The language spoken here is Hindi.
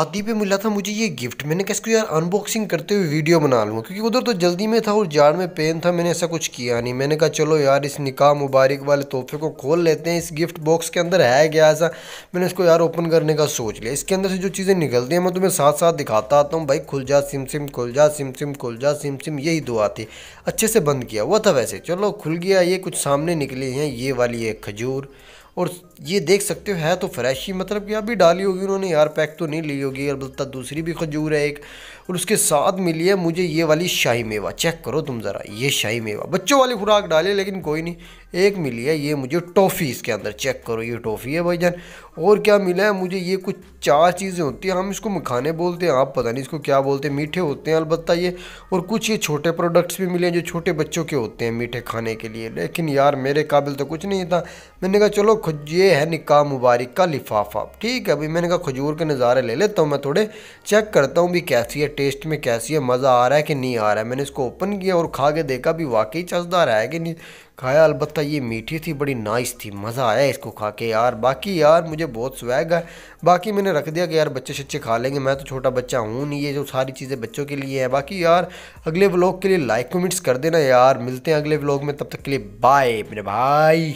शादी पे मिला था मुझे ये गिफ्ट मैंने कहा इसको यार अनबॉक्सिंग करते हुए वीडियो बना लूँ क्योंकि उधर तो जल्दी में था और जार में पेन था मैंने ऐसा कुछ किया नहीं मैंने कहा चलो यार इस निकाह मुबारक वाले तोहफे को खोल लेते हैं इस गिफ्ट बॉक्स के अंदर है क्या ऐसा मैंने इसको यार ओपन करने का सोच लिया इसके अंदर से जो चीज़ें निकलती हैं मैं तुम्हें साथ साथ दिखाता आता हूँ भाई खुल जा सिम सिम खुल जा सिम सिम खुल जा सिम सिम यही दुआ थी अच्छे से बंद किया हुआ था वैसे चलो खुल गया ये कुछ सामने निकली हैं ये वाली है खजूर और ये देख सकते हो है तो फ्रेश ही मतलब कि अभी डाली होगी उन्होंने यार पैक तो नहीं ली होगी अलबत्ता दूसरी भी खजूर है एक और उसके साथ मिली है मुझे ये वाली शाही मेवा चेक करो तुम ज़रा ये शाही मेवा बच्चों वाली खुराक डाले लेकिन कोई नहीं एक मिली है ये मुझे टॉफ़ी इसके अंदर चेक करो ये टॉफ़ी है भाई जान और क्या मिला है मुझे ये कुछ चार चीज़ें होती हैं हम इसको मखाने बोलते हैं आप पता नहीं इसको क्या बोलते हैं मीठे होते हैं अलबत् ये और कुछ ये छोटे प्रोडक्ट्स भी मिले हैं जो छोटे बच्चों के होते हैं मीठे खाने के लिए लेकिन यार मेरे काबिल तो कुछ नहीं था मैंने कहा चलो ये है निका मुबारक का लिफाफा ठीक है अभी मैंने कहा खजूर के नज़ारे ले लेता तो हूँ मैं थोड़े चेक करता हूँ भी कैसी है टेस्ट में कैसी है मज़ा आ रहा है कि नहीं आ रहा है मैंने इसको ओपन किया और खा के देखा भी वाकई चसदार है कि नहीं खाया अलबत् ये मीठी थी बड़ी नाइस थी मज़ा आया इसको खा के यार बाकी यार मुझे मुझे बहुत स्वैग है बाकी मैंने रख दिया कि यार बच्चे शच्चे खा लेंगे मैं तो छोटा बच्चा हूँ नहीं ये जो सारी चीज़ें बच्चों के लिए है बाकी यार अगले ब्लॉग के लिए लाइक कमेंट्स कर देना यार मिलते हैं अगले ब्लॉग में तब तक के लिए बाय मेरे भाई